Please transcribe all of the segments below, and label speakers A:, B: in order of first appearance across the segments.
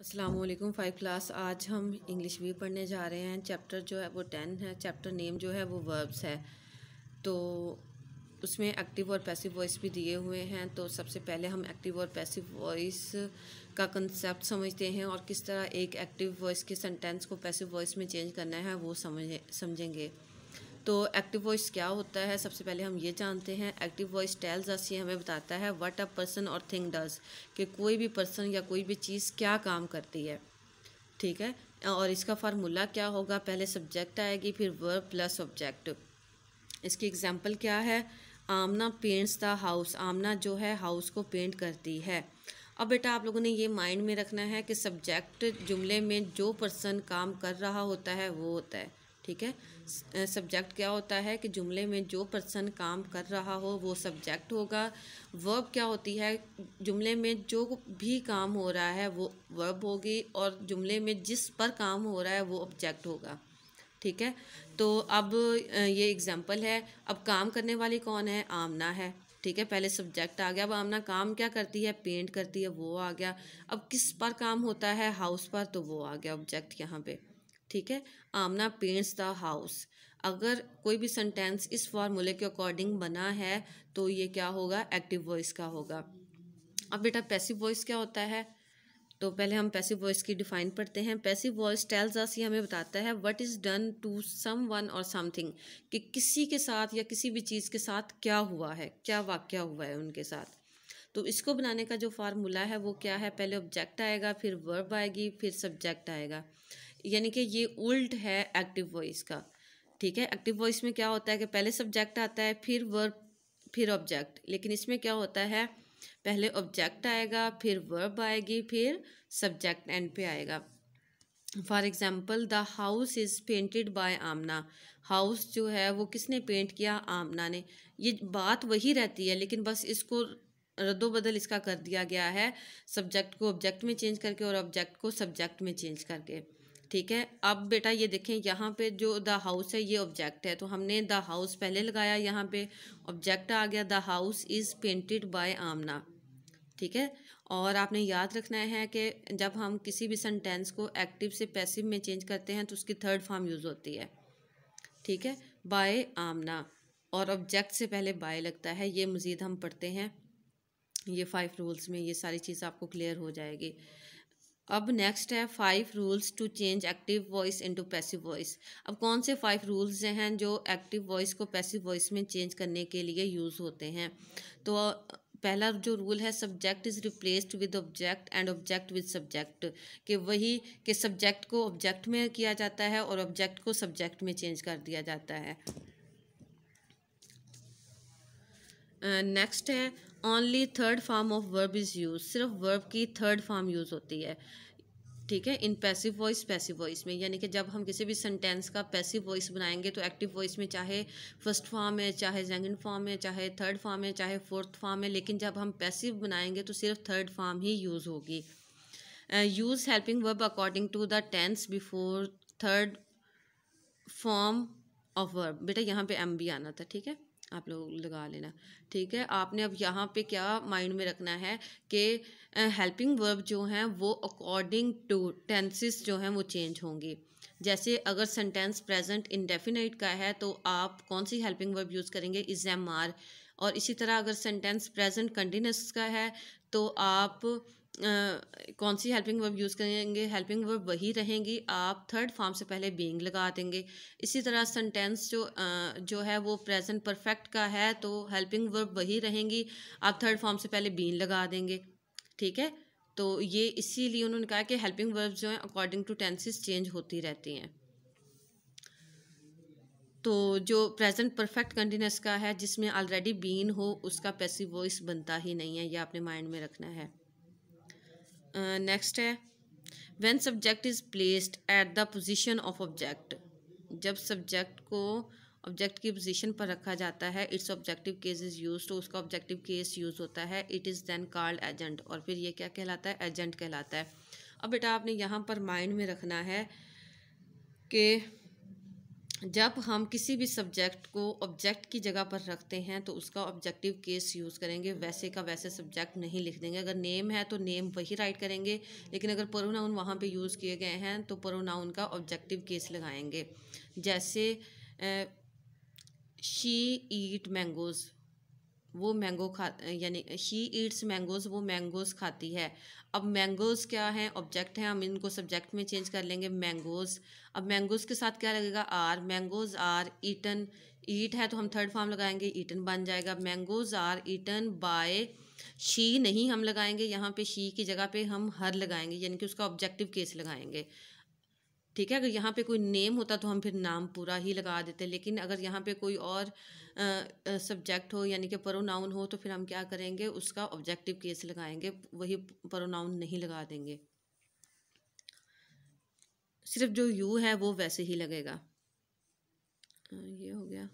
A: Aslam five class आज हम English भी पढ़ने जा रहे हैं चैप्टर जो है वो टेन है चैप्टर नेम जो है वो वर्ब्स है तो उसमें एक्टिव और पैसिव वॉइस भी दिए हुए हैं तो सबसे पहले हम एक्टिव और पैसिव वॉइस का कंसेप्ट समझते हैं और किस तरह एक एक्टिव वॉइस के सेंटेंस को पैसिव वॉइस में चेंज करना है वो समझे समझेंगे तो एक्टिव वॉइस क्या होता है सबसे पहले हम ये जानते हैं एक्टिव वॉइस टेल्स अस ये हमें बताता है व्हाट अ पर्सन और थिंग डज कि कोई भी पर्सन या कोई भी चीज़ क्या काम करती है ठीक है और इसका फार्मूला क्या होगा पहले सब्जेक्ट आएगी फिर वर्ब प्लस ऑब्जेक्ट इसकी एग्जाम्पल क्या है Amna paints the house Amna जो है हाउस को पेंट करती है अब बेटा आप लोगों ने ये माइंड में रखना है कि सब्जेक्ट जुमले में जो पर्सन काम कर रहा होता है वो होता है ठीक है सब्जेक्ट क्या होता है कि जुमले में जो पर्सन काम कर रहा हो वो सब्जेक्ट होगा वर्ब क्या होती है जुमले में जो भी काम हो रहा है वो वर्ब होगी और जुमले में जिस पर काम हो रहा है वो ऑब्जेक्ट होगा ठीक है तो अब ये एग्ज़ाम्पल है अब काम करने वाली कौन है आमना है ठीक है पहले सब्जेक्ट आ गया अब आमना काम क्या करती है पेंट करती है वो आ गया अब किस पर काम होता है हाउस पर तो वो आ गया ऑब्जेक्ट यहाँ पे ठीक है आमना पेंट्स द हाउस अगर कोई भी सेंटेंस इस फार्मूले के अकॉर्डिंग बना है तो ये क्या होगा एक्टिव वॉइस का होगा अब बेटा पैसिव वॉइस क्या होता है तो पहले हम पैसिव वॉइस की डिफाइन पढ़ते हैं पैसिव वॉइस टेल्स अस ये हमें बताता है what is done to someone और समथिंग कि किसी के साथ या किसी भी चीज़ के साथ क्या हुआ है क्या वाक्य हुआ है उनके साथ तो इसको बनाने का जो फार्मूला है वो क्या है पहले ऑब्जेक्ट आएगा फिर वर्ब आएगी फिर सब्जेक्ट आएगा यानी कि ये उल्ट है एक्टिव वॉइस का ठीक है एक्टिव वॉइस में क्या होता है कि पहले सब्जेक्ट आता है फिर वर्ब फिर ऑब्जेक्ट लेकिन इसमें क्या होता है पहले ऑब्जेक्ट आएगा फिर वर्ब आएगी फिर सब्जेक्ट एंड पे आएगा for example the house is painted by Amna house जो है वो किसने पेंट किया आमना ने ये बात वही रहती है लेकिन बस इसको रद्दोबदल इसका कर दिया गया है सब्जेक्ट को ऑब्जेक्ट में चेंज करके और ऑब्जेक्ट को सब्जेक्ट में चेंज करके ठीक है अब बेटा ये देखें यहाँ पे जो द हाउस है ये ऑब्जेक्ट है तो हमने द हाउस पहले लगाया यहाँ पे ऑब्जेक्ट आ गया the house is painted by Amna ठीक है और आपने याद रखना है कि जब हम किसी भी सेंटेंस को एक्टिव से पैसिव में चेंज करते हैं तो उसकी थर्ड फॉर्म यूज़ होती है ठीक है बाय आमना और ऑब्जेक्ट से पहले बाय लगता है ये मज़ीद हम पढ़ते हैं ये फ़ाइव रूल्स में ये सारी चीज़ आपको क्लियर हो जाएगी अब नेक्स्ट है five rules to change active voice into passive voice अब कौन से फाइव रूल्स हैं जो एक्टिव वॉइस को पैसिव वॉइस में चेंज करने के लिए यूज़ होते हैं तो पहला जो रूल है subject is replaced with object and object with subject कि वही कि सब्जेक्ट को ऑब्जेक्ट में किया जाता है और ऑब्जेक्ट को सब्जेक्ट में चेंज कर दिया जाता है नेक्स्ट uh, है only third form of verb is use सिर्फ वर्ब की थर्ड फार्म यूज़ होती है ठीक है in passive voice passive voice में यानी कि जब हम किसी भी सेंटेंस का पैसिव वॉइस बनाएंगे तो एक्टिव वॉइस में चाहे फर्स्ट फॉर्म है चाहे सेकंड फॉर्म है चाहे थर्ड फॉर्म है चाहे फोर्थ फॉर्म है लेकिन जब हम पैसिव बनाएंगे तो सिर्फ थर्ड फॉर्म ही यूज़ होगी use helping verb according to the tense before third form of verb बेटा यहाँ पे एम भी आना था ठीक है आप लोग लगा लेना ठीक है आपने अब यहाँ पे क्या माइंड में रखना है कि हेल्पिंग वर्ब जो हैं वो अकॉर्डिंग टू टेंसेस जो हैं वो चेंज होंगी जैसे अगर सेंटेंस प्रेजेंट इनडेफिनेट का है तो आप कौन सी हेल्पिंग वर्ब यूज़ करेंगे इज एम आर और इसी तरह अगर सेंटेंस प्रेजेंट कंटिन्यूस का है तो आप कौन सी हेल्पिंग वर्ब यूज़ करेंगे हेल्पिंग वर्ब वही रहेंगी आप थर्ड फॉर्म से पहले बींग लगा देंगे इसी तरह सेंटेंस जो जो है वो प्रेजेंट परफेक्ट का है तो हेल्पिंग वर्ब वही रहेंगी आप थर्ड फॉर्म से पहले बीन लगा देंगे ठीक है तो ये इसीलिए उन्होंने कहा कि हेल्पिंग वर्ब जो हैं अकॉर्डिंग टू टेंसेस चेंज होती रहती हैं तो जो प्रेजेंट परफेक्ट कंटिन्यूस का है जिसमें ऑलरेडी बीन हो उसका पैसिव वॉइस बनता ही नहीं है ये आपने माइंड में रखना है नेक्स्ट uh, है when subject is placed at the position of object जब सब्जेक्ट को ऑब्जेक्ट की पोजिशन पर रखा जाता है its objective case is use तो उसका ऑब्जेक्टिव केस यूज़ होता है it is then called agent और फिर ये क्या कहलाता है एजेंट कहलाता है अब बेटा आपने यहाँ पर माइंड में रखना है कि जब हम किसी भी सब्जेक्ट को ऑब्जेक्ट की जगह पर रखते हैं तो उसका ऑब्जेक्टिव केस यूज़ करेंगे वैसे का वैसे सब्जेक्ट नहीं लिख देंगे अगर नेम है तो नेम वही राइट करेंगे लेकिन अगर प्रोनाउन वहाँ पे यूज़ किए गए हैं तो प्रोनाउन का ऑब्जेक्टिव केस लगाएंगे जैसे शी ईट मैंगोज़ वो मैंगो खा यानी शी ईट्स मैंगोज वो मैंगोज खाती है अब मैंगोज क्या है ऑब्जेक्ट हैं हम इनको सब्जेक्ट में चेंज कर लेंगे मैंगोज अब मैंगोज के साथ क्या लगेगा are mangoes are eaten eat है तो हम थर्ड फॉर्म लगाएंगे ईटन बन जाएगा mangoes are eaten by she नहीं हम लगाएंगे यहाँ पे शी की जगह पे हम हर लगाएंगे यानी कि उसका ऑब्जेक्टिव केस लगाएंगे ठीक है अगर यहाँ पे कोई नेम होता तो हम फिर नाम पूरा ही लगा देते लेकिन अगर यहाँ पे कोई और सब्जेक्ट हो यानी कि प्रोनाउन हो तो फिर हम क्या करेंगे उसका ऑब्जेक्टिव केस लगाएंगे वही प्रोनाउन नहीं लगा देंगे सिर्फ जो यू है वो वैसे ही लगेगा ये हो गया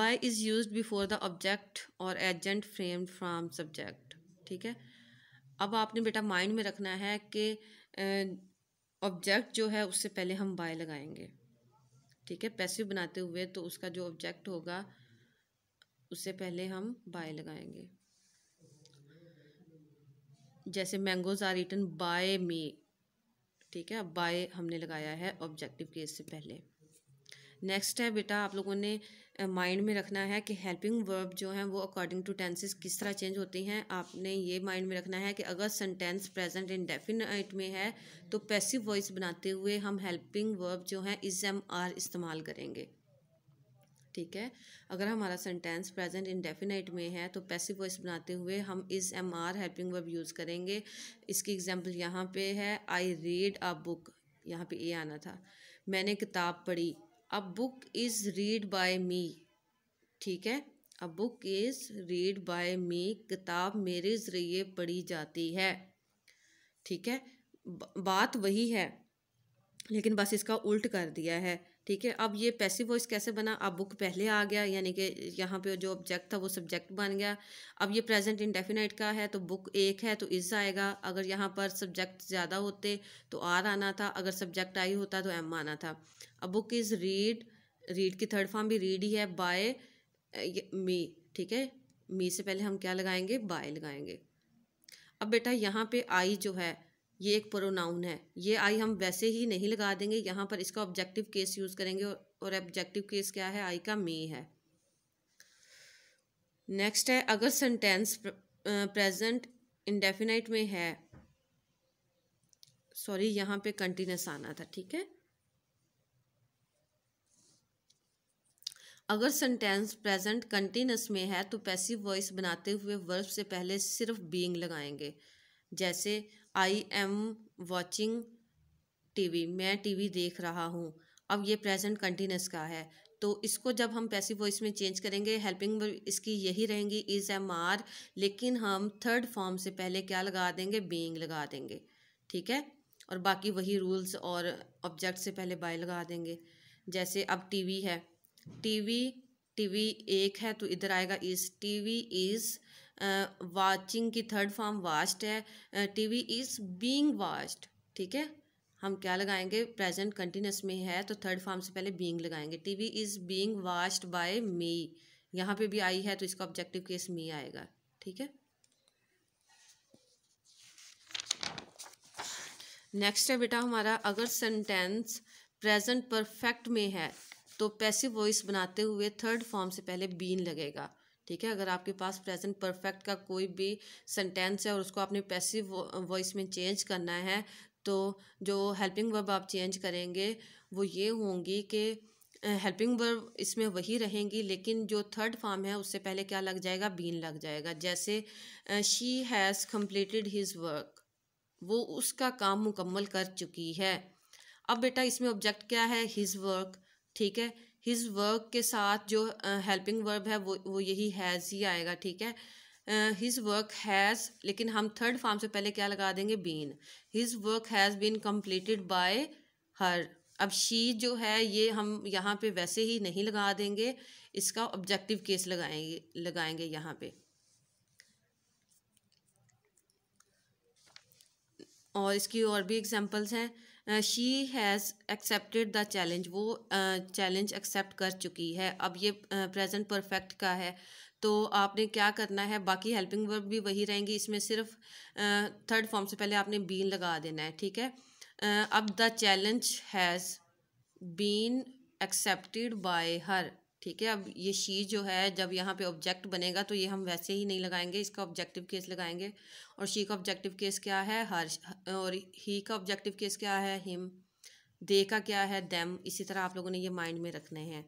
A: by is use before the object और एजेंट फ्रेम फ्राम सब्जेक्ट ठीक है अब आपने बेटा माइंड में रखना है कि ऑब्जेक्ट जो है उससे पहले हम बाय लगाएंगे ठीक है पैसिव बनाते हुए तो उसका जो ऑब्जेक्ट होगा उससे पहले हम बाय लगाएंगे जैसे mangoes are written by me ठीक है बाय हमने लगाया है ऑब्जेक्टिव केस से पहले नेक्स्ट है बेटा आप लोगों ने माइंड में रखना है कि हेल्पिंग वर्ब जो हैं वो अकॉर्डिंग टू टेंसेस किस तरह चेंज होती हैं आपने ये माइंड में रखना है कि अगर सेंटेंस प्रेजेंट इंडेफिनाइट में है तो पैसिव वॉइस बनाते हुए हम हेल्पिंग वर्ब जो है इज एम आर इस्तेमाल करेंगे ठीक है अगर हमारा सेंटेंस प्रेजेंट इंडेफिनाइट में है तो पैसिव वॉइस बनाते हुए हम is am are helping verb use करेंगे इसकी एग्जाम्पल यहाँ पे है आई रीड अ बुक यहाँ पे ए आना था मैंने किताब पढ़ी a book is read by me ठीक है a book is read by me किताब मेरे ज़रिए पढ़ी जाती है ठीक है बात वही है लेकिन बस इसका उल्ट कर दिया है ठीक है अब ये पैसिव वॉइस कैसे बना अब बुक पहले आ गया यानी कि यहाँ पे जो ऑब्जेक्ट था वो सब्जेक्ट बन गया अब ये प्रेजेंट इंडेफिनेट का है तो बुक एक है तो इज़ आएगा अगर यहाँ पर सब्जेक्ट ज़्यादा होते तो आर आना था अगर सब्जेक्ट आई होता तो एम आना था अब बुक इज़ रीड रीड की थर्ड फॉर्म भी रीड ही है बाय मी ठीक है मी से पहले हम क्या लगाएंगे बाय लगाएंगे अब बेटा यहाँ पे आई जो है ये एक प्रोनाउन है ये आई हम वैसे ही नहीं लगा देंगे यहाँ पर इसका ऑब्जेक्टिव केस यूज़ करेंगे और ऑब्जेक्टिव केस क्या है आई का मे है नेक्स्ट है अगर सेंटेंस प्रेजेंट इंडेफिनाइट में है सॉरी यहाँ पे कंटिन्यूस आना था ठीक है अगर सेंटेंस प्रेजेंट कंटिन्यूस में है तो पैसिव वॉइस बनाते हुए वर्ब से पहले सिर्फ बीइंग लगाएंगे जैसे I am watching T V मैं टी वी देख रहा हूँ अब ये प्रेजेंट कंटिन्यूस का है तो इसको जब हम पैसिव वॉइस में चेंज करेंगे हेल्पिंग इसकी यही रहेंगी इज़ एम आर लेकिन हम थर्ड फॉर्म से पहले क्या लगा देंगे बीइंग लगा देंगे ठीक है और बाकी वही रूल्स और ऑब्जेक्ट से पहले बाय लगा देंगे जैसे अब टीवी है टीवी टीवी एक है तो इधर आएगा इज़ टीवी इज़ वाचिंग की थर्ड फॉर्म वास्ट है T V is being watched ठीक है हम क्या लगाएंगे प्रेजेंट कंटिन्यूस में है तो थर्ड फॉर्म से पहले बींग लगाएंगे T V is being watched by me यहाँ पे भी आई है तो इसका ऑब्जेक्टिव केस मी आएगा ठीक है नेक्स्ट है बेटा हमारा अगर सेंटेंस प्रेजेंट परफेक्ट में है तो पैसिव वॉइस बनाते हुए थर्ड फॉर्म से पहले बीन लगेगा ठीक है अगर आपके पास प्रेजेंट परफेक्ट का कोई भी सेंटेंस है और उसको आपने पैसिव वॉइस में चेंज करना है तो जो हेल्पिंग वर्ब आप चेंज करेंगे वो ये होंगी कि हेल्पिंग वर्ब इसमें वही रहेंगी लेकिन जो थर्ड फॉर्म है उससे पहले क्या लग जाएगा बीन लग जाएगा जैसे she has completed his work वो उसका काम मुकम्मल कर चुकी है अब बेटा इसमें ऑब्जेक्ट क्या है हिज वर्क ठीक है हिज़ वर्क के साथ जो हेल्पिंग uh, वर्ब है वो वो यही हैज़ ही आएगा ठीक है हिज़ वर्क हैज़ लेकिन हम थर्ड फॉर्म से पहले क्या लगा देंगे been his work has been completed by her अब शी जो है ये हम यहाँ पे वैसे ही नहीं लगा देंगे इसका ऑब्जेक्टिव केस लगाएंगे लगाएंगे यहाँ पे और इसकी और भी एग्जांपल्स हैं she has accepted the challenge वो चैलेंज uh, एक्सेप्ट कर चुकी है अब ये प्रेजेंट uh, परफेक्ट का है तो आपने क्या करना है बाकी हेल्पिंग वर्ब भी वही रहेंगी इसमें सिर्फ थर्ड uh, फॉर्म से पहले आपने बीन लगा देना है ठीक है uh, अब the challenge has been accepted by her ठीक है अब ये शी जो है जब यहाँ पे ऑब्जेक्ट बनेगा तो ये हम वैसे ही नहीं लगाएंगे इसका ऑब्जेक्टिव केस लगाएंगे और शी का ऑब्जेक्टिव केस क्या है हर और ही का ऑब्जेक्टिव केस क्या है हिम दे का क्या है दैम इसी तरह आप लोगों ने ये माइंड में रखने हैं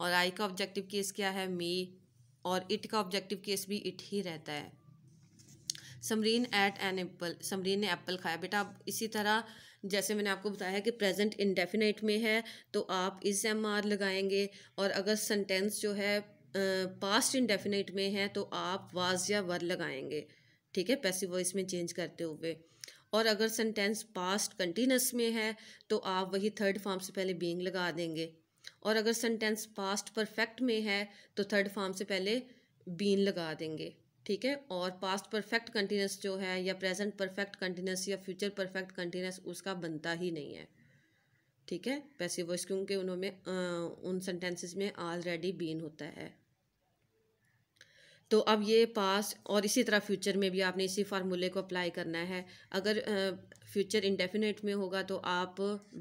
A: और आई का ऑब्जेक्टिव केस क्या है मी और इट का ऑब्जेक्टिव केस भी इट ही रहता है Samreen ate an apple Samreen ने एप्पल खाया बेटा आप इसी तरह जैसे मैंने आपको बताया कि प्रेजेंट इनडेफिनेट में है तो आप इज एम आर लगाएंगे और अगर सेंटेंस जो है पास्ट इनडेफिनेट में है तो आप वाज या वर लगाएंगे ठीक है पैसिव वॉइस में चेंज करते हुए और अगर सेंटेंस पास्ट कंटिन्यूस में है तो आप वही थर्ड फॉर्म से पहले बींग लगा देंगे और अगर सेंटेंस पास्ट परफेक्ट में है तो थर्ड फॉर्म से पहले बीन लगा देंगे ठीक है और पास्ट परफेक्ट कंटिन्यूस जो है या प्रेजेंट परफेक्ट कंटिन्यूस या फ्यूचर परफेक्ट कंटिन्यूस उसका बनता ही नहीं है ठीक है पैसे वॉइस क्योंकि उन्होंने उन सेंटेंसेस में ऑलरेडी बीन होता है तो अब ये पास्ट और इसी तरह फ्यूचर में भी आपने इसी फार्मूले को अप्लाई करना है अगर फ्यूचर इंडेफिनेट में होगा तो आप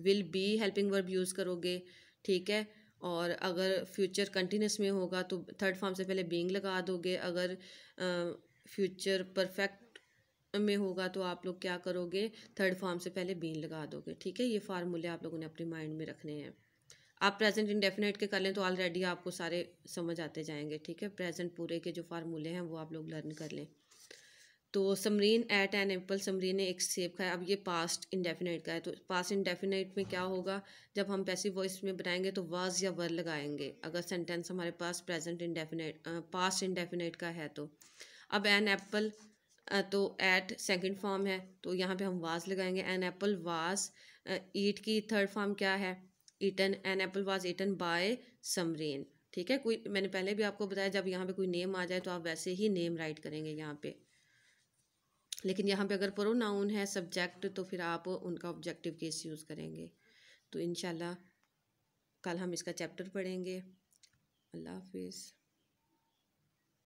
A: will be helping verb use करोगे ठीक है और अगर फ्यूचर कंटिन्यूस में होगा तो थर्ड फॉर्म से पहले बींग लगा दोगे अगर फ्यूचर परफेक्ट में होगा तो आप लोग क्या करोगे थर्ड फॉर्म से पहले बीन लगा दोगे ठीक है ये फार्मूले आप लोगों ने अपने माइंड में रखने हैं आप प्रेजेंट इंडेफिनेट के कर लें तो ऑलरेडी आपको सारे समझ आते जाएंगे ठीक है प्रेजेंट पूरे के जो फार्मूले हैं वो आप लोग लर्न कर लें तो Samreen ate an apple Samreen ने एक सेब खाया अब ये पास्ट इंडेफिनेट का है तो पास्ट इंडेफिनेट में क्या होगा जब हम पैसिव वॉइस में बनाएंगे तो वाज या वर लगाएंगे अगर सेंटेंस हमारे पास प्रेजेंट इंडेफिनेट पास्ट इंडेफिनेट का है तो अब एन एप्पल तो एट सेकंड फॉर्म है तो यहाँ पे हम वाज लगाएंगे एन एप्पल वाज ईट की थर्ड फॉर्म क्या है eaten an apple was eaten by Samreen ठीक है कोई मैंने पहले भी आपको बताया जब यहाँ पे कोई नेम आ जाए तो आप वैसे ही नेम राइट करेंगे यहाँ पे लेकिन यहाँ पे अगर नाउन है सब्जेक्ट तो फिर आप उनका ऑब्जेक्टिव केस यूज़ करेंगे तो इन कल हम इसका चैप्टर पढ़ेंगे अल्लाह हाफिज़